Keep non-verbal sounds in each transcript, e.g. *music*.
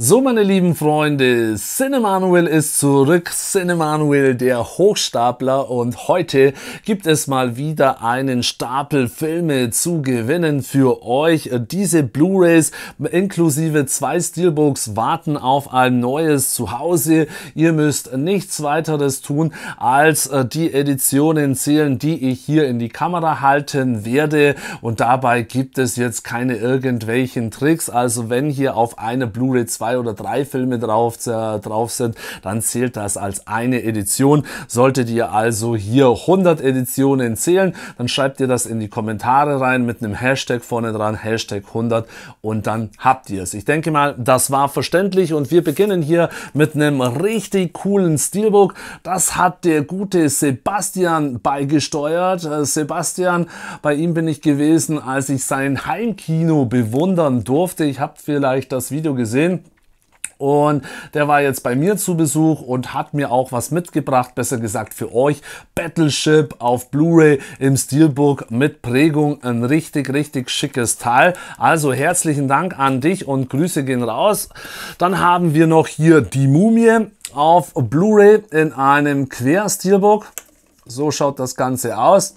So, meine lieben Freunde, Cinemanuel ist zurück. Cinemanuel, der Hochstapler. Und heute gibt es mal wieder einen Stapel Filme zu gewinnen für euch. Diese Blu-rays inklusive zwei Steelbooks warten auf ein neues Zuhause. Ihr müsst nichts weiteres tun, als äh, die Editionen zählen, die ich hier in die Kamera halten werde. Und dabei gibt es jetzt keine irgendwelchen Tricks. Also, wenn hier auf einer Blu-ray zwei zwei oder drei Filme drauf, äh, drauf sind, dann zählt das als eine Edition. Solltet ihr also hier 100 Editionen zählen, dann schreibt ihr das in die Kommentare rein mit einem Hashtag vorne dran, Hashtag 100 und dann habt ihr es. Ich denke mal, das war verständlich und wir beginnen hier mit einem richtig coolen Steelbook. Das hat der gute Sebastian beigesteuert. Äh, Sebastian, bei ihm bin ich gewesen, als ich sein Heimkino bewundern durfte. Ich habe vielleicht das Video gesehen. Und der war jetzt bei mir zu Besuch und hat mir auch was mitgebracht, besser gesagt für euch. Battleship auf Blu-ray im Steelbook mit Prägung. Ein richtig, richtig schickes Teil. Also herzlichen Dank an dich und Grüße gehen raus. Dann haben wir noch hier die Mumie auf Blu-ray in einem Quer-Steelbook. So schaut das Ganze aus.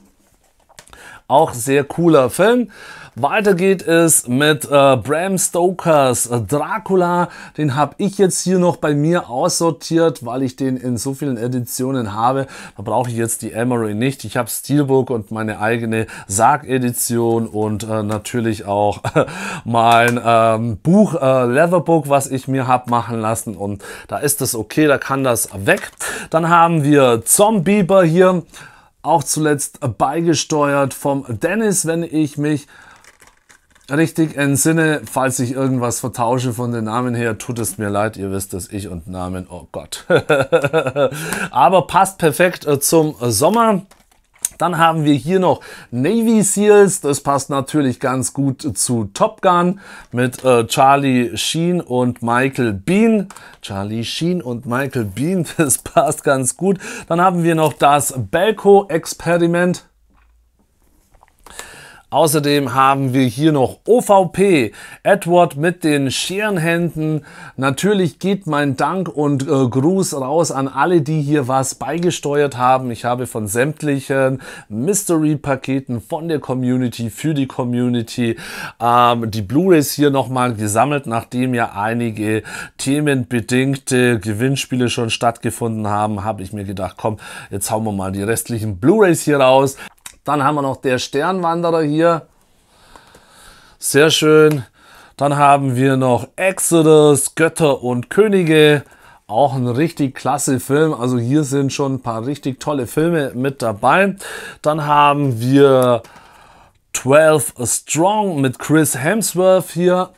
Auch sehr cooler Film. Weiter geht es mit äh, Bram Stokers äh, Dracula. Den habe ich jetzt hier noch bei mir aussortiert, weil ich den in so vielen Editionen habe. Da brauche ich jetzt die Emery nicht. Ich habe Steelbook und meine eigene Sarg-Edition und äh, natürlich auch *laughs* mein ähm, Buch äh, Leatherbook, was ich mir habe machen lassen. Und da ist das okay, da kann das weg. Dann haben wir Zombieber hier auch zuletzt beigesteuert vom Dennis, wenn ich mich richtig entsinne. Falls ich irgendwas vertausche von den Namen her, tut es mir leid. Ihr wisst dass ich und Namen, oh Gott. *laughs* Aber passt perfekt äh, zum Sommer. Dann haben wir hier noch Navy Seals. Das passt natürlich ganz gut zu Top Gun mit äh, Charlie Sheen und Michael Bean. Charlie Sheen und Michael Bean, *laughs* das passt ganz gut. Dann haben wir noch das Belco Experiment. Außerdem haben wir hier noch OVP, Edward mit den Scherenhänden. Natürlich geht mein Dank und äh, Gruß raus an alle, die hier was beigesteuert haben. Ich habe von sämtlichen Mystery-Paketen von der Community für die Community ähm, die Blu-rays hier nochmal gesammelt, nachdem ja einige themenbedingte Gewinnspiele schon stattgefunden haben, habe ich mir gedacht, komm, jetzt hauen wir mal die restlichen Blu-rays hier raus. Dann haben wir noch der Sternwanderer hier. Sehr schön. Dann haben wir noch Exodus, Götter und Könige. Auch ein richtig klasse Film. Also hier sind schon ein paar richtig tolle Filme mit dabei. Dann haben wir 12 Strong mit Chris Hemsworth hier.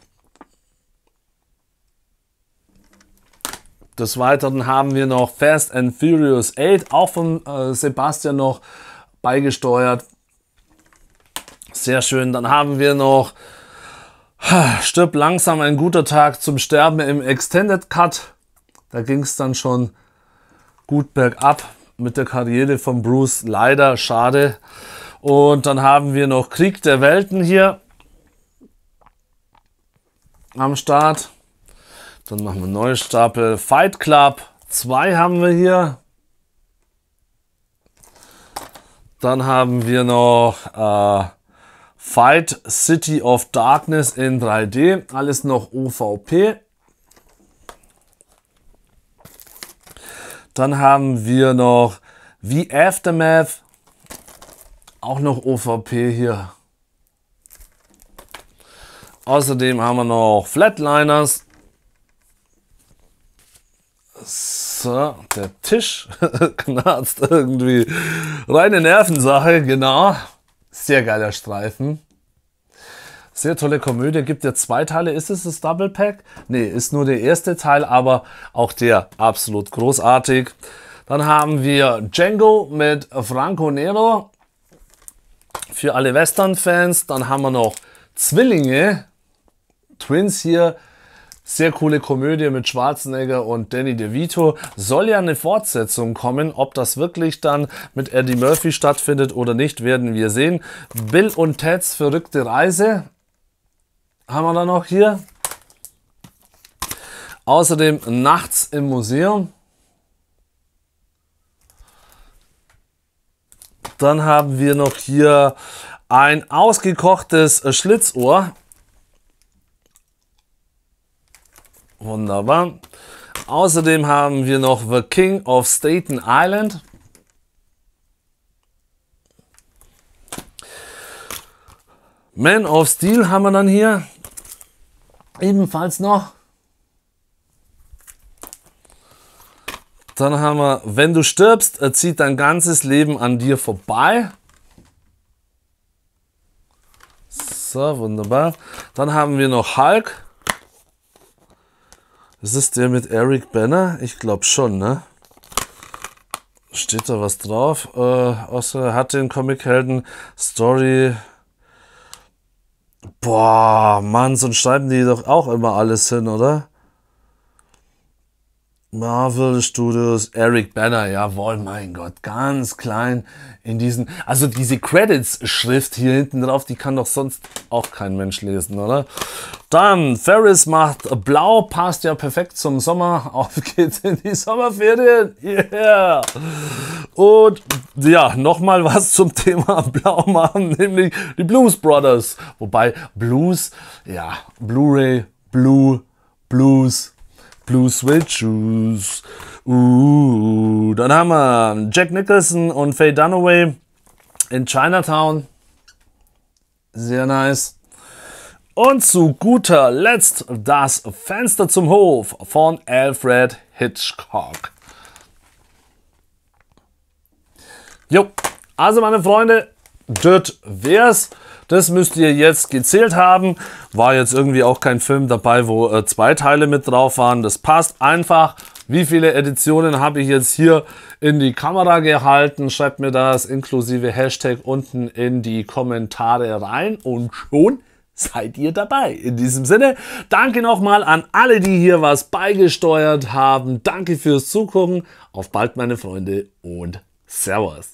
Des Weiteren haben wir noch Fast and Furious 8, auch von äh, Sebastian noch beigesteuert. Sehr schön. Dann haben wir noch Stirb langsam ein guter Tag zum Sterben im Extended Cut. Da ging es dann schon gut bergab mit der Karriere von Bruce. Leider, schade. Und dann haben wir noch Krieg der Welten hier am Start. Dann machen wir einen neuen Stapel. Fight Club 2 haben wir hier. Dann haben wir noch äh, Fight City of Darkness in 3D. Alles noch OVP. Dann haben wir noch The Aftermath. Auch noch OVP hier. Außerdem haben wir noch Flatliners. So, der Tisch *laughs* knarzt irgendwie. Reine Nervensache, genau. Sehr geiler Streifen. Sehr tolle Komödie. Gibt ja zwei Teile. Ist es das Double Pack? Nee, ist nur der erste Teil, aber auch der absolut großartig. Dann haben wir Django mit Franco Nero für alle Western-Fans. Dann haben wir noch Zwillinge, Twins hier sehr coole Komödie mit Schwarzenegger und Danny DeVito. Soll ja eine Fortsetzung kommen. Ob das wirklich dann mit Eddie Murphy stattfindet oder nicht, werden wir sehen. Bill und Ted's verrückte Reise. Haben wir da noch hier? Außerdem nachts im Museum. Dann haben wir noch hier ein ausgekochtes Schlitzohr. Wunderbar. Außerdem haben wir noch The King of Staten Island. Man of Steel haben wir dann hier. Ebenfalls noch. Dann haben wir, wenn du stirbst, zieht dein ganzes Leben an dir vorbei. So, wunderbar. Dann haben wir noch Hulk. Ist es der mit Eric Banner? Ich glaube schon, ne? Steht da was drauf? Äh, außer hat den Comichelden Story. Boah, Mann, sonst schreiben die doch auch immer alles hin, oder? Marvel Studios, Eric Banner, jawohl, mein Gott, ganz klein in diesen, also diese Credits-Schrift hier hinten drauf, die kann doch sonst auch kein Mensch lesen, oder? Dann, Ferris macht blau, passt ja perfekt zum Sommer, *laughs* auf geht's in die Sommerferien, yeah! Und ja, nochmal was zum Thema *laughs* blau machen, nämlich die Blues Brothers, wobei Blues, ja, Blu-ray, Blue, Blues, Blue Suede Shoes. Uh, dann haben wir Jack Nicholson und Faye Dunaway in Chinatown. Sehr nice. Und zu guter Letzt das Fenster zum Hof von Alfred Hitchcock. Jo, also meine Freunde, das wär's. Das müsst ihr jetzt gezählt haben. War jetzt irgendwie auch kein Film dabei, wo äh, zwei Teile mit drauf waren. Das passt einfach. Wie viele Editionen habe ich jetzt hier in die Kamera gehalten? Schreibt mir das inklusive Hashtag unten in die Kommentare rein und schon seid ihr dabei. In diesem Sinne, danke nochmal an alle, die hier was beigesteuert haben. Danke fürs Zugucken. Auf bald, meine Freunde, und Servus.